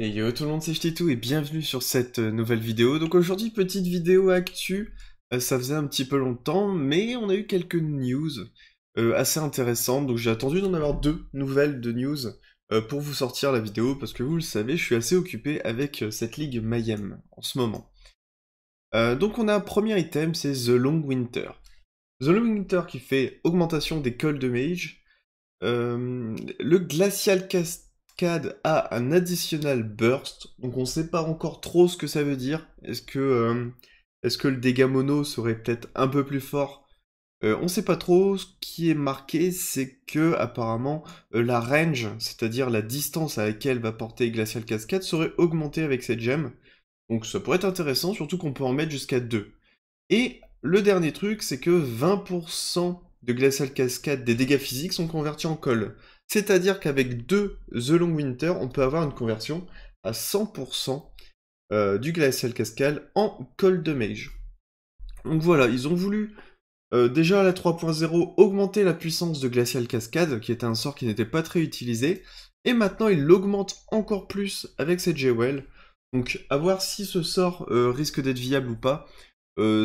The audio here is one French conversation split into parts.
Et yo tout le monde, c'est tout et bienvenue sur cette euh, nouvelle vidéo. Donc aujourd'hui, petite vidéo actu, euh, ça faisait un petit peu longtemps, mais on a eu quelques news euh, assez intéressantes, donc j'ai attendu d'en avoir deux nouvelles de news pour vous sortir la vidéo, parce que vous le savez, je suis assez occupé avec cette ligue Mayhem en ce moment. donc on a un premier item, c'est The Long Winter. The Long Winter qui fait augmentation des calls de mage, le Glacial Cast CAD a un additional burst, donc on ne sait pas encore trop ce que ça veut dire. Est-ce que, euh, que, le dégât mono serait peut-être un peu plus fort euh, On ne sait pas trop. Ce qui est marqué, c'est que apparemment euh, la range, c'est-à-dire la distance à laquelle va porter Glacial Cascade, serait augmentée avec cette gemme. Donc ça pourrait être intéressant, surtout qu'on peut en mettre jusqu'à 2. Et le dernier truc, c'est que 20% de Glacial Cascade des dégâts physiques sont convertis en col. C'est-à-dire qu'avec deux The Long Winter, on peut avoir une conversion à 100% euh, du glacial Cascade en cold mage. Donc voilà, ils ont voulu euh, déjà à la 3.0 augmenter la puissance de glacial cascade, qui était un sort qui n'était pas très utilisé, et maintenant ils l'augmentent encore plus avec cette Jewel. Donc à voir si ce sort euh, risque d'être viable ou pas.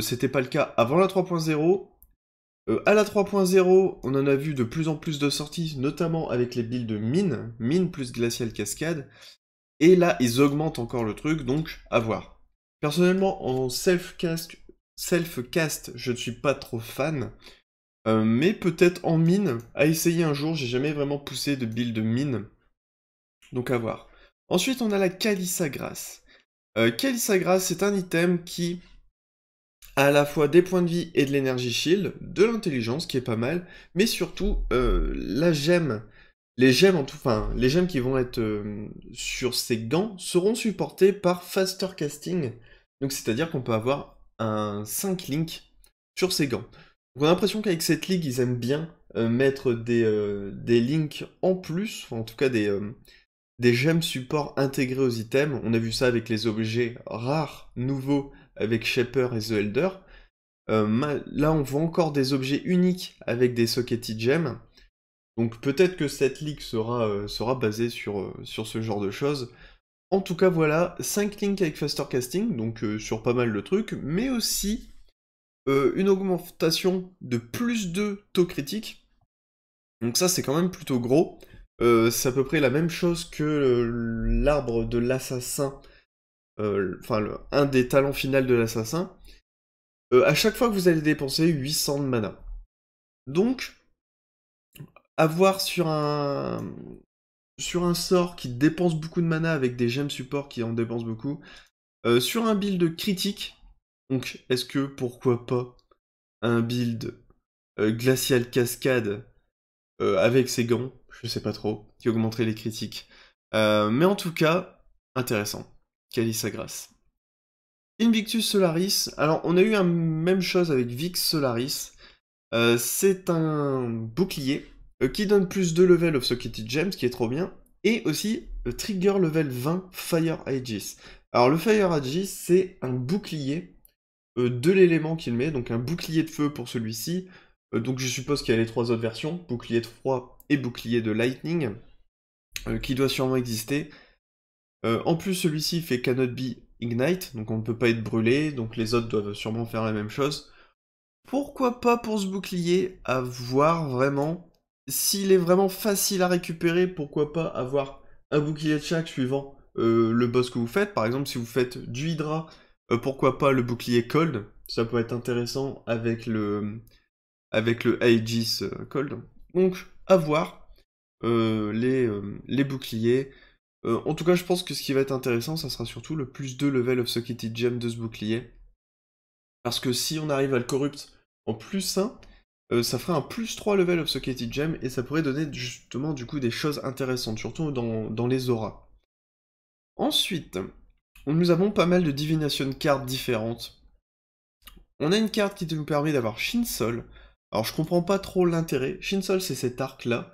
C'était pas le cas avant la 3.0, euh, à la 3.0, on en a vu de plus en plus de sorties, notamment avec les builds de mine, mine plus glacial cascade, et là ils augmentent encore le truc, donc à voir. Personnellement, en self-cast, self -cast, je ne suis pas trop fan, euh, mais peut-être en mine, à essayer un jour, j'ai jamais vraiment poussé de build de mine, donc à voir. Ensuite, on a la Kalissa Grasse. Euh, c'est un item qui à la fois des points de vie et de l'énergie shield, de l'intelligence qui est pas mal, mais surtout euh, la gemme, les gemmes en tout, enfin les gemmes qui vont être euh, sur ces gants seront supportées par faster casting, donc c'est-à-dire qu'on peut avoir un 5 link sur ces gants. on a l'impression qu'avec cette ligue ils aiment bien euh, mettre des, des links en plus, en tout cas des des gemmes support intégrés aux items. On a vu ça avec les objets rares, nouveaux avec Shaper et The Elder. Euh, là, on voit encore des objets uniques avec des socketed gems. Donc peut-être que cette league euh, sera, basée euh, sur, ce genre de choses. En tout cas, voilà, 5 links avec Faster Casting, donc sur pas mal de trucs, mais aussi une augmentation de plus de taux critiques. Donc ça, c'est quand même plutôt gros. c'est à peu près la même chose que l'arbre de l'assassin euh, enfin, un des talents finaux de l'assassin, euh, à chaque fois que vous allez dépenser 800 de mana. Donc, avoir sur un, sur un sort qui dépense beaucoup de mana avec des gemmes support qui en dépensent beaucoup, euh, sur un build critique, donc est-ce que pourquoi pas un build glacial cascade avec ses gants, je sais pas trop, qui augmenterait les critiques. mais en tout cas, intéressant. Kali Sagras. Invictus Solaris, alors on a eu la même chose avec Vix Solaris. Euh, c'est un bouclier euh, qui donne plus de level of Socketed Gems, qui est trop bien, et aussi euh, Trigger Level 20 Fire Aegis. Alors le Fire Aegis, c'est un bouclier de l'élément qu'il met, donc un bouclier de feu pour celui-ci. donc je suppose qu'il y a les trois autres versions, bouclier de froid et bouclier de lightning, qui doit sûrement exister. Euh, en plus, celui-ci fait cannot be ignite, donc on ne peut pas être brûlé, donc les autres doivent sûrement faire la même chose. Pourquoi pas pour ce bouclier, à voir vraiment. S'il est vraiment facile à récupérer, pourquoi pas avoir un bouclier de chaque suivant euh, le boss que vous faites. Par exemple, si vous faites du Hydra, euh, pourquoi pas le bouclier Cold Ça peut être intéressant avec le avec le Aegis Cold. Donc, avoir les, les boucliers. Euh, en tout cas, je pense que ce qui va être intéressant, ça sera surtout le plus 2 level of Socketed Gem de ce bouclier. Parce que si on arrive à le corrupt en plus 1, euh, ça ferait un plus 3 level of Socketed Gem, et ça pourrait donner justement du coup des choses intéressantes, surtout dans, les auras. Ensuite, nous avons pas mal de divination cartes différentes. On a une carte qui nous permet d'avoir Shinsol. Alors je comprends pas trop l'intérêt. Shinsol c'est cet arc là,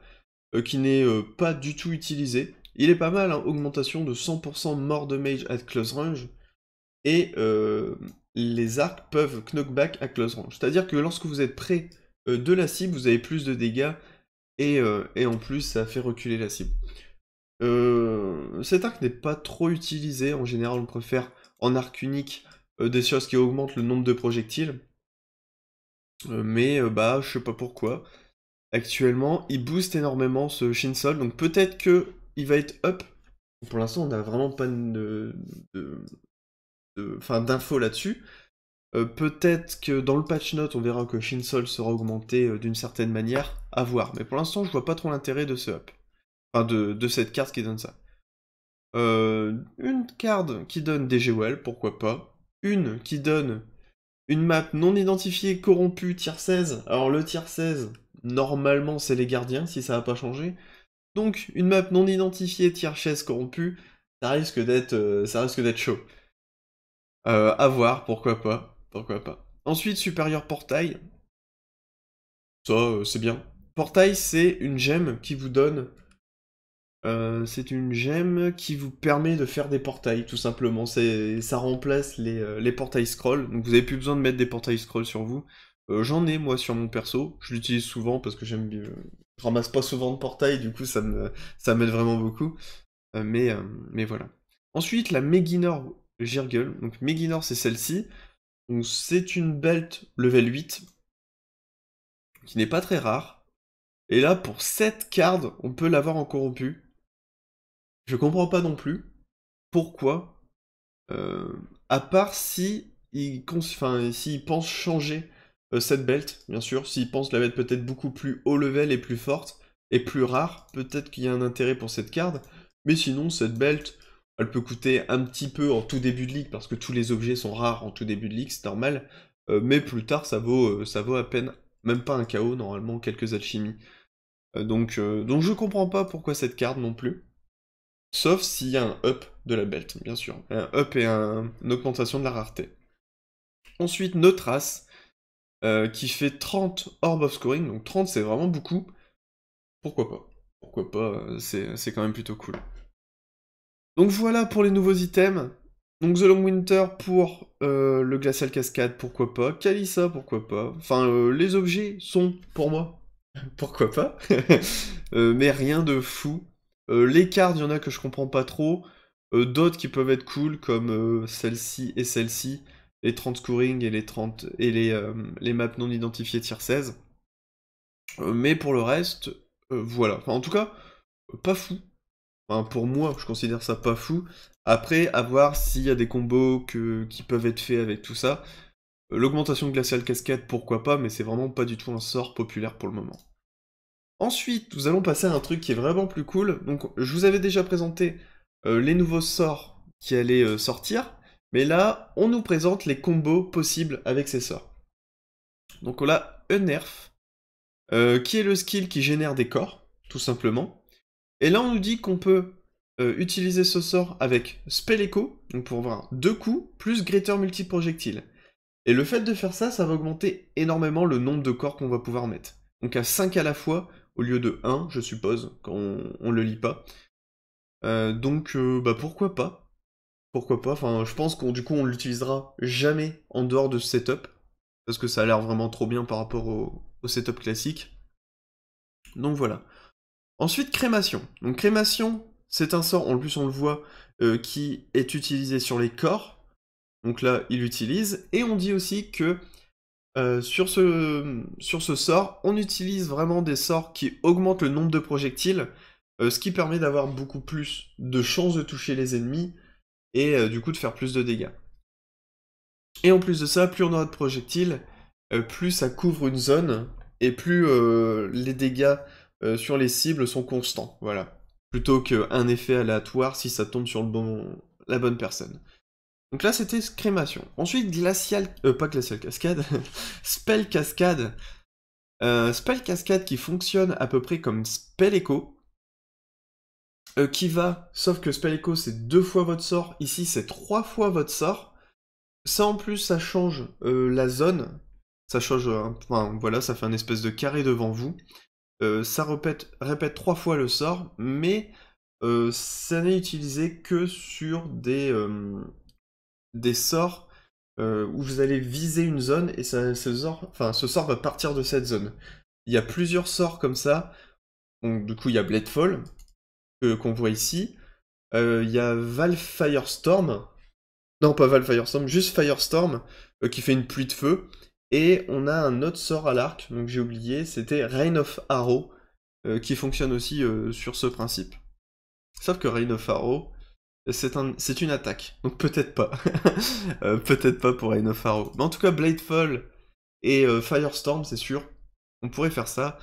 euh, qui n'est pas du tout utilisé. Il est pas mal, hein, augmentation de 100% mort de mage à close range, et euh, les arcs peuvent knockback à close range. C'est-à-dire que lorsque vous êtes près euh, de la cible, vous avez plus de dégâts, et, euh, en plus ça fait reculer la cible. cet arc n'est pas trop utilisé, en général on préfère en arc unique des choses qui augmentent le nombre de projectiles. mais bah je sais pas pourquoi. Actuellement, il booste énormément ce Shinsol, donc peut-être que il va être up. Pour l'instant, on n'a vraiment pas de, d'infos là-dessus. Euh, peut-être que dans le patch note, on verra que Shinsol sera augmenté euh, d'une certaine manière, à voir. Mais pour l'instant, je vois pas trop l'intérêt de ce up. Enfin, de, de, cette carte qui donne ça. Euh, une carte qui donne des GOL, pourquoi pas. Une qui donne une map non identifiée, corrompue, tier 16. Alors le tier 16, normalement c'est les gardiens, si ça n'a pas changé. Donc, une map non identifiée, tiers chaise corrompue, euh, ça risque d'être chaud. Euh, à voir, pourquoi pas, pourquoi pas. Ensuite, supérieur portail. Ça, euh, c'est bien. Portail, c'est une gemme qui vous donne... Euh, c'est une gemme qui vous permet de faire des portails, tout simplement. Ça remplace les, les, portails scroll, donc vous n'avez plus besoin de mettre des portails scroll sur vous. J'en ai, moi, sur mon perso. Je l'utilise souvent parce que j'aime bien je ramasse pas souvent de portail, du coup ça me ça m'aide vraiment beaucoup. Euh, mais, euh, mais voilà. Ensuite, la Meginor Girgle. Donc Meginor, c'est celle-ci. c'est une belt level 8, qui n'est pas très rare. Et là, pour 7 cards, on peut l'avoir en corrompu. Je comprends pas non plus pourquoi. Euh, à part si il, si pense changer euh, cette belt, bien sûr. S'ils pensent la mettre peut-être beaucoup plus haut level et plus forte et plus rare, peut-être qu'il y a un intérêt pour cette carte. Mais sinon, cette belt, elle peut coûter un petit peu en tout début de ligue parce que tous les objets sont rares en tout début de ligue, c'est normal. Euh, mais plus tard, ça vaut, euh, ça vaut à peine, même pas un KO, normalement quelques alchimies. donc, je donc je comprends pas pourquoi cette carte non plus. Sauf s'il y a un up de la belt, bien sûr. Un up et une augmentation de la rareté. Ensuite, notre traces. Euh, qui fait 30 Orb of Scoring, donc 30 c'est vraiment beaucoup. Pourquoi pas Pourquoi pas, euh, c'est quand même plutôt cool. Donc voilà pour les nouveaux items. Donc The Long Winter pour euh, le Glacial Cascade, pourquoi pas. Kalissa, pourquoi pas. Enfin, les objets sont, pour moi, pourquoi pas. mais rien de fou. les cartes il y en a que je comprends pas trop. D'autres qui peuvent être cool, comme celle-ci et celle-ci les 30 scoring et les 30 et euh, les, maps non identifiées tier 16. Euh, mais pour le reste, euh, voilà. en tout cas, pas fou. pour moi, je considère ça pas fou. Après, à voir s'il y a des combos qui peuvent être faits avec tout ça. L'augmentation glaciale cascade, pourquoi pas, mais c'est vraiment pas du tout un sort populaire pour le moment. Ensuite, nous allons passer à un truc qui est vraiment plus cool. Donc, je vous avais déjà présenté les nouveaux sorts qui allaient sortir. Mais là, on nous présente les combos possibles avec ces sorts. Donc on a Unerf, euh, qui est le skill qui génère des corps, tout simplement. Et là, on nous dit qu'on peut euh, utiliser ce sort avec Spell donc pour avoir deux coups, plus Greater Multiprojectile. Et le fait de faire ça, ça va augmenter énormément le nombre de corps qu'on va pouvoir mettre. Donc à 5 à la fois, au lieu de 1, je suppose, quand on, ne le lit pas. Euh, donc, bah pourquoi pas pourquoi pas. Enfin, je pense qu'on du coup on l'utilisera jamais en dehors de ce setup parce que ça a l'air vraiment trop bien par rapport au, setup classique. Donc voilà. Ensuite, crémation. Donc crémation, c'est un sort, en plus on le voit, euh, qui est utilisé sur les corps. Donc là, il l'utilise. Et on dit aussi que euh, sur, ce, sur ce sort, on utilise vraiment des sorts qui augmentent le nombre de projectiles, euh, ce qui permet d'avoir beaucoup plus de chances de toucher les ennemis, et euh, du coup de faire plus de dégâts. Et en plus de ça, plus on aura de projectiles, euh, plus ça couvre une zone et plus euh, les dégâts sur les cibles sont constants. Voilà. Plutôt qu'un effet aléatoire si ça tombe sur le bon, la bonne personne. Donc là, c'était crémation. Ensuite, glacial. pas glacial cascade. spell cascade. spell cascade qui fonctionne à peu près comme spell echo euh, qui va, sauf que spell echo c'est deux fois votre sort, ici c'est trois fois votre sort. Ça en plus ça change euh, la zone, ça change, euh, enfin voilà, ça fait un espèce de carré devant vous. ça répète, répète trois fois le sort, mais ça n'est utilisé que sur des, des sorts où vous allez viser une zone et ce, sort, enfin, ce sort va partir de cette zone. Il y a plusieurs sorts comme ça. Donc du coup il y a Bladefall, qu'on voit ici. Euh, il y a Val Firestorm. Non, pas Val Firestorm, juste Firestorm euh, qui fait une pluie de feu. Et on a un autre sort à l'arc, donc j'ai oublié, c'était Rain of Arrow, euh, qui fonctionne aussi sur ce principe. Sauf que Rain of Arrow, c'est une attaque, donc peut-être pas. peut-être pas pour Rain of Arrow. Mais en tout cas, Bladefall et Firestorm, c'est sûr, on pourrait faire ça.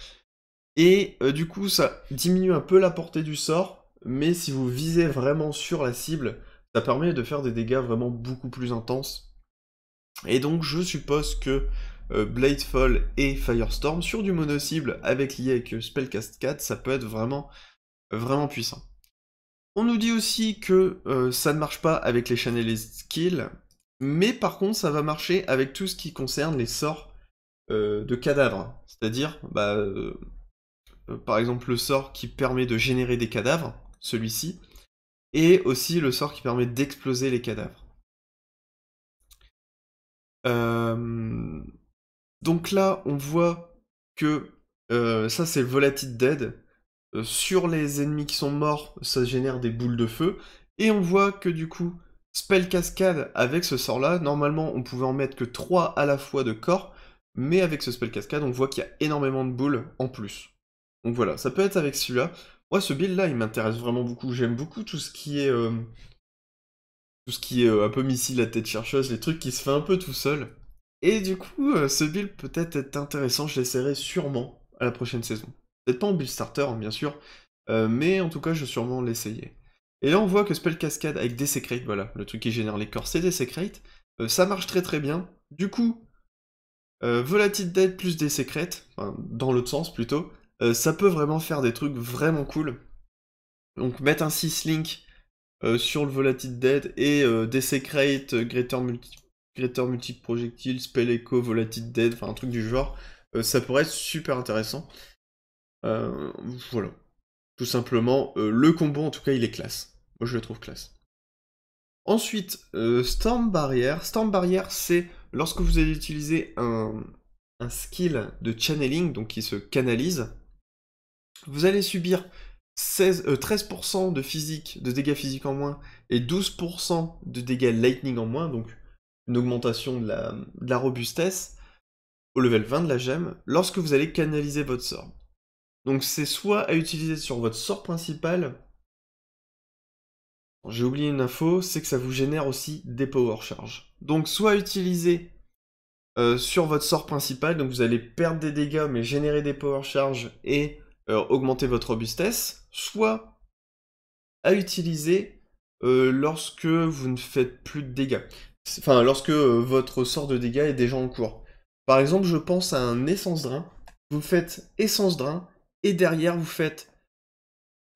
Et euh, du coup, ça diminue un peu la portée du sort, mais si vous visez vraiment sur la cible, ça permet de faire des dégâts vraiment beaucoup plus intenses. Et donc, je suppose que euh, Bladefall et Firestorm sur du mono-cible avec l'IA avec Spellcast 4, ça peut être vraiment, euh, vraiment puissant. On nous dit aussi que ça ne marche pas avec les channels et skills, mais par contre ça va marcher avec tout ce qui concerne les sorts de cadavres. C'est-à-dire, bah, euh, par exemple le sort qui permet de générer des cadavres, celui-ci, et aussi le sort qui permet d'exploser les cadavres. Euh, donc là, on voit que euh, ça, c'est Volatile Dead. sur les ennemis qui sont morts, ça génère des boules de feu. Et on voit que du coup, Spell Cascade, avec ce sort-là, normalement, on pouvait en mettre que 3 à la fois de corps. Mais avec ce Spell Cascade, on voit qu'il y a énormément de boules en plus. Donc voilà, ça peut être avec celui-là. Moi, ce build-là, il m'intéresse vraiment beaucoup. J'aime beaucoup tout ce qui est... Euh, tout ce qui est euh, un peu missile à tête chercheuse, les trucs qui se font un peu tout seul. Et du coup, euh, ce build peut être, être intéressant, je l'essaierai sûrement à la prochaine saison. Peut-être pas en build starter, hein, bien sûr, mais en tout cas, je vais sûrement l'essayer. Et là, on voit que Spell Cascade avec des secrets, voilà, le truc qui génère les corps, c'est des secrets. ça marche très très bien. Du coup, Volatile Dead plus des secrets, enfin, dans l'autre sens plutôt, euh, ça peut vraiment faire des trucs vraiment cool. Donc mettre un syslink link euh, sur le Volatile Dead et des euh, Desecrate, Greater, Multiprojectile, Spell Echo, Volatile Dead, enfin un truc du genre, ça pourrait être super intéressant. voilà. Tout simplement, le combo en tout cas il est classe. Moi je le trouve classe. Ensuite, Storm Barrier. Storm Barrier c'est lorsque vous allez utiliser un, un skill de channeling, donc qui se canalise, vous allez subir 13% euh, de dégâts physiques en moins et 12% de dégâts lightning en moins, donc une augmentation de la, robustesse au level 20 de la gemme lorsque vous allez canaliser votre sort. Donc c'est soit à utiliser sur votre sort principal, j'ai oublié une info, c'est que ça vous génère aussi des power charges. Donc soit à utiliser euh, sur votre sort principal, donc vous allez perdre des dégâts mais générer des power charges et euh, augmenter votre robustesse, soit à utiliser euh, lorsque vous ne faites plus de dégâts. Enfin, lorsque euh, votre sort de dégâts est déjà en cours. Par exemple, je pense à un essence drain. Vous faites essence drain, et derrière vous faites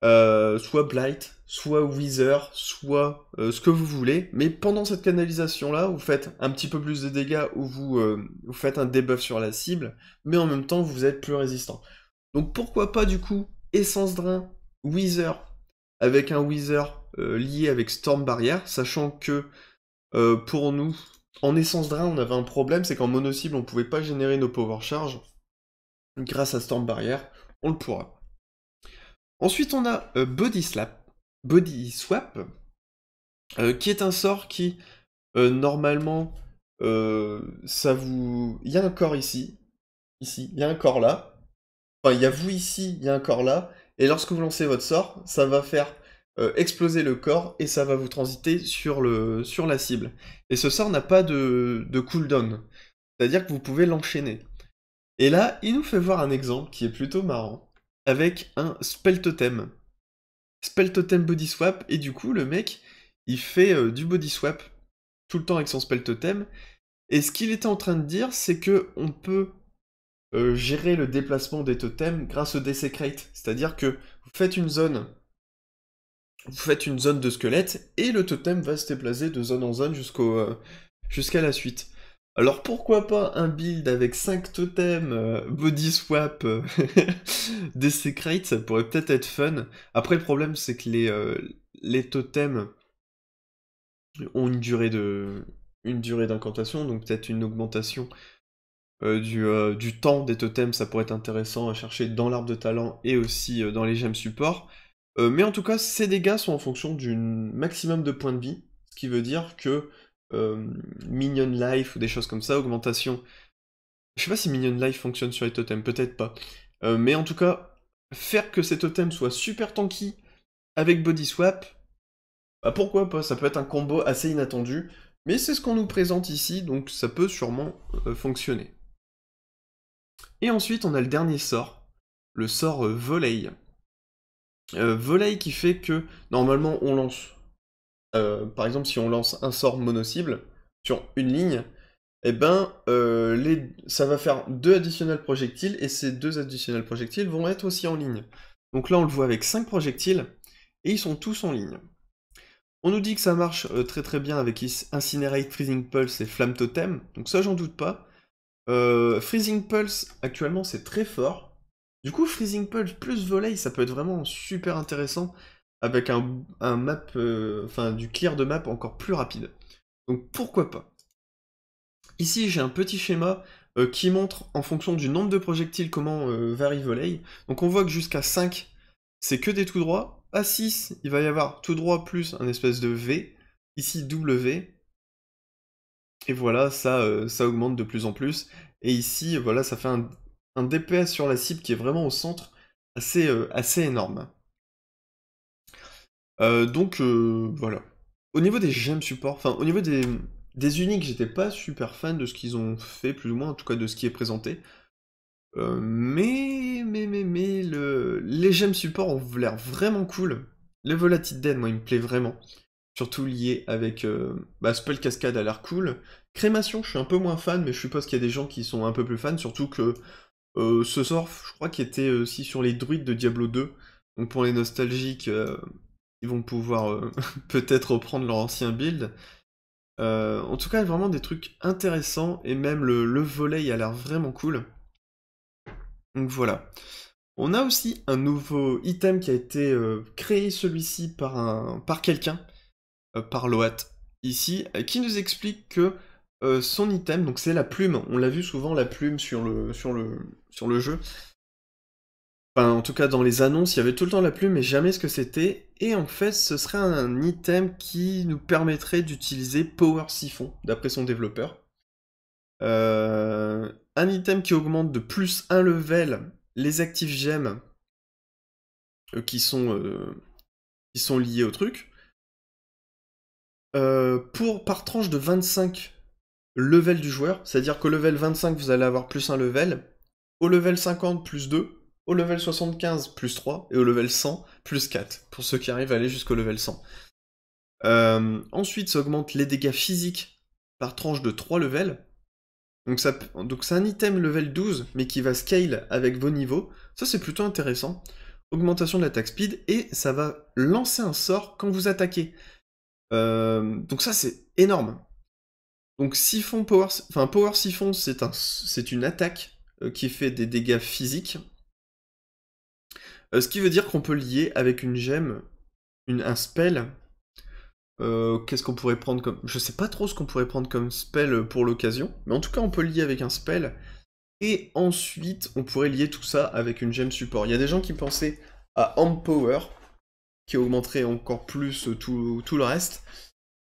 soit Blight, soit Wither, soit ce que vous voulez, mais pendant cette canalisation là, vous faites un petit peu plus de dégâts ou vous, vous faites un debuff sur la cible, mais en même temps vous êtes plus résistant. Donc pourquoi pas du coup Essence Drain, Weezer, avec un Weezer euh, lié avec Storm Barrière, sachant que euh, pour nous, en Essence Drain, on avait un problème, c'est qu'en mono-cible, on ne pouvait pas générer nos power charges. Grâce à Storm Barrière, on le pourra. Ensuite, on a euh, Body, Slap, Body Swap, qui est un sort qui, normalement, ça vous... Il y a un corps ici, ici, il y a un corps là, Enfin, il y a vous ici, il y a un corps là, et lorsque vous lancez votre sort, ça va faire euh, exploser le corps et ça va vous transiter sur, le, sur la cible. Et ce sort n'a pas de, cooldown, c'est-à-dire que vous pouvez l'enchaîner. Et là, il nous fait voir un exemple qui est plutôt marrant, avec un spell totem. Spell totem body swap, et du coup, le mec, il fait euh, du body swap tout le temps avec son spell totem. Et ce qu'il était en train de dire, c'est que on peut euh, gérer le déplacement des totems grâce au desecrate. C'est-à-dire que vous faites une zone. Vous faites une zone de squelette et le totem va se déplacer de zone en zone jusqu'au euh, jusqu'à la suite. Alors pourquoi pas un build avec 5 totems, euh, body swap, des ça pourrait peut-être être fun. Après le problème c'est que les, les totems ont une durée de une durée d'incantation, donc peut-être une augmentation euh, euh, du, temps des totems, ça pourrait être intéressant à chercher dans l'arbre de talent et aussi euh, dans les gemmes support. mais en tout cas, ces dégâts sont en fonction du maximum de points de vie, ce qui veut dire que Minion Life ou des choses comme ça, augmentation. Je sais pas si Minion Life fonctionne sur les totems, peut-être pas. mais en tout cas, faire que ces totems soient super tanky avec Body Swap, bah pourquoi pas, ça peut être un combo assez inattendu, mais c'est ce qu'on nous présente ici, donc ça peut sûrement fonctionner. Et ensuite, on a le dernier sort, le sort euh, voleil. Euh, qui fait que, normalement, on lance. Euh, par exemple, si on lance un sort mono-cible sur une ligne, eh ben, euh, ça va faire deux additionnels projectiles, et ces deux additionnels projectiles vont être aussi en ligne. Donc là, on le voit avec cinq projectiles, et ils sont tous en ligne. On nous dit que ça marche très très bien avec Incinerate, Freezing Pulse et Flamme Totem, donc ça j'en doute pas. Euh, Freezing Pulse, actuellement, c'est très fort. Du coup, Freezing Pulse plus volley ça peut être vraiment super intéressant avec un, map, euh, enfin du clear de map encore plus rapide. Donc pourquoi pas Ici, j'ai un petit schéma euh, qui montre en fonction du nombre de projectiles comment varie volley. Donc on voit que jusqu'à 5, c'est que des tout droits. À 6, il va y avoir tout droit plus un espèce de V. Ici, W. Et voilà, ça, euh, ça augmente de plus en plus. Et ici, voilà, ça fait un, DPS sur la cible qui est vraiment au centre, assez, euh, assez énorme. Euh, donc voilà. Au niveau des gemmes support, enfin au niveau des, des uniques, j'étais pas super fan de ce qu'ils ont fait, plus ou moins, en tout cas de ce qui est présenté. mais, mais, mais, mais, le... les gemmes support ont l'air vraiment cool. Le Volatile Dead, moi, il me plaît vraiment surtout lié avec euh, bah, Spell Cascade a l'air cool. Crémation, je suis un peu moins fan, mais je suppose qu'il y a des gens qui sont un peu plus fans, surtout que euh, ce sort, je crois qu'il était aussi sur les druides de Diablo 2. Donc pour les nostalgiques, euh, ils vont pouvoir peut-être reprendre leur ancien build. en tout cas, vraiment des trucs intéressants, et même le, le volet a l'air vraiment cool. Donc voilà. On a aussi un nouveau item qui a été créé celui-ci par, par quelqu'un euh, par Loat ici, euh, qui nous explique que euh, son item, donc c'est la plume, on l'a vu souvent la plume sur le, sur le, sur le jeu. Enfin, en tout cas dans les annonces, il y avait tout le temps la plume, mais jamais ce que c'était. Et en fait, ce serait un item qui nous permettrait d'utiliser Power Siphon, d'après son développeur. un item qui augmente de plus un level les actifs gemmes qui, sont, qui sont liés au truc. Euh, pour, par tranche de 25 level du joueur, c'est-à-dire qu'au level 25, vous allez avoir plus un level, au level 50, plus 2, au level 75, plus 3, et au level 100, plus 4, pour ceux qui arrivent à aller jusqu'au level 100. Euh, ensuite, ça augmente les dégâts physiques par tranche de 3 levels. donc c'est un item level 12, mais qui va scale avec vos niveaux. Ça, c'est plutôt intéressant. Augmentation de l'attaque speed, et ça va lancer un sort quand vous attaquez. Euh, donc ça, c'est énorme. Donc siphon power, enfin power siphon, c'est c'est une attaque euh, qui fait des dégâts physiques. Euh, ce qui veut dire qu'on peut lier avec une gemme, une, un spell. Euh, Qu'est-ce qu'on pourrait prendre comme, je sais pas trop ce qu'on pourrait prendre comme spell pour l'occasion, mais en tout cas on peut lier avec un spell. Et ensuite on pourrait lier tout ça avec une gemme support. Il y a des gens qui pensaient à Power qui augmenterait encore plus euh, tout, le reste.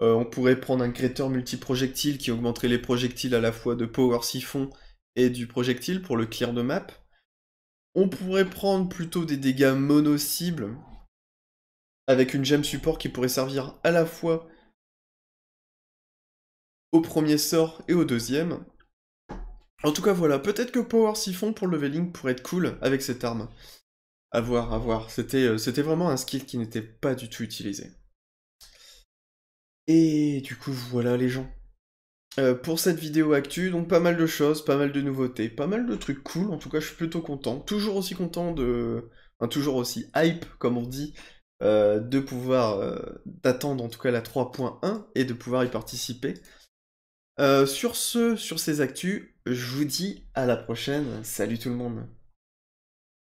Euh, on pourrait prendre un créateur multiprojectile qui augmenterait les projectiles à la fois de Power Siphon et du projectile pour le clear de map. On pourrait prendre plutôt des dégâts mono-cibles avec une gemme support qui pourrait servir à la fois au premier sort et au deuxième. En tout cas voilà, peut-être que Power Siphon pour leveling pourrait être cool avec cette arme. À voir, à voir. C'était, euh, c'était vraiment un skill qui n'était pas du tout utilisé. Et du coup, voilà les gens. Euh, pour cette vidéo actu, donc pas mal de choses, pas mal de nouveautés, pas mal de trucs cool, en tout cas je suis plutôt content, toujours aussi content de... Enfin toujours aussi hype, comme on dit, euh, de pouvoir... d'attendre en tout cas la 3.1 et de pouvoir y participer. sur ce, sur ces actus, je vous dis à la prochaine, salut tout le monde